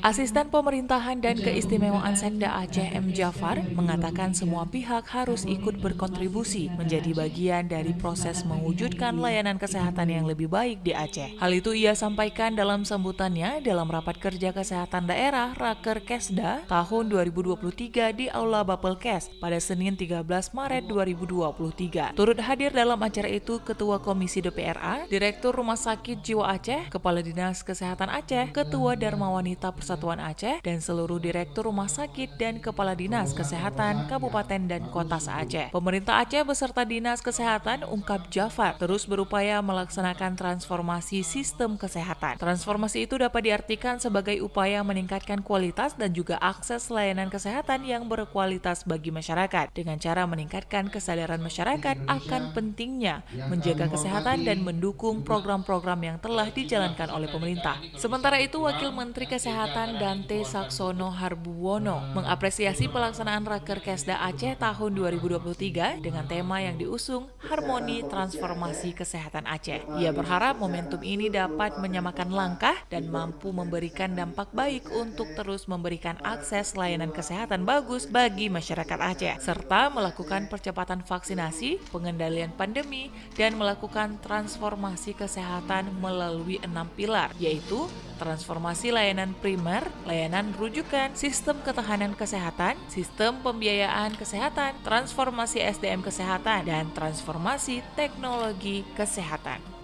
Asisten Pemerintahan dan Keistimewaan Sekda Aceh M. Jafar mengatakan semua pihak harus ikut berkontribusi menjadi bagian dari proses mewujudkan layanan kesehatan yang lebih baik di Aceh. Hal itu ia sampaikan dalam sambutannya dalam rapat kerja kesehatan daerah Raker Kesda tahun 2023 di Aula Bapelkes pada Senin 13 Maret 2023. Turut hadir dalam acara itu Ketua Komisi DPRA, Direktur Rumah Sakit Jiwa Aceh, Kepala Dinas Kesehatan Aceh, Ketua Dharma Wanita Pers Persatuan Aceh dan seluruh Direktur Rumah Sakit dan Kepala Dinas Kesehatan Kabupaten dan Kota Aceh. Pemerintah Aceh beserta Dinas Kesehatan Ungkap Jafar terus berupaya melaksanakan transformasi sistem kesehatan. Transformasi itu dapat diartikan sebagai upaya meningkatkan kualitas dan juga akses layanan kesehatan yang berkualitas bagi masyarakat dengan cara meningkatkan kesadaran masyarakat akan pentingnya menjaga kesehatan dan mendukung program-program yang telah dijalankan oleh pemerintah. Sementara itu, Wakil Menteri Kesehatan Dante Saksono Harbuwono mengapresiasi pelaksanaan Raker Kesda Aceh tahun 2023 dengan tema yang diusung Harmoni Transformasi Kesehatan Aceh. Ia berharap momentum ini dapat menyamakan langkah dan mampu memberikan dampak baik untuk terus memberikan akses layanan kesehatan bagus bagi masyarakat Aceh, serta melakukan percepatan vaksinasi, pengendalian pandemi, dan melakukan transformasi kesehatan melalui enam pilar, yaitu transformasi layanan primer, layanan rujukan, sistem ketahanan kesehatan, sistem pembiayaan kesehatan, transformasi SDM kesehatan, dan transformasi teknologi kesehatan.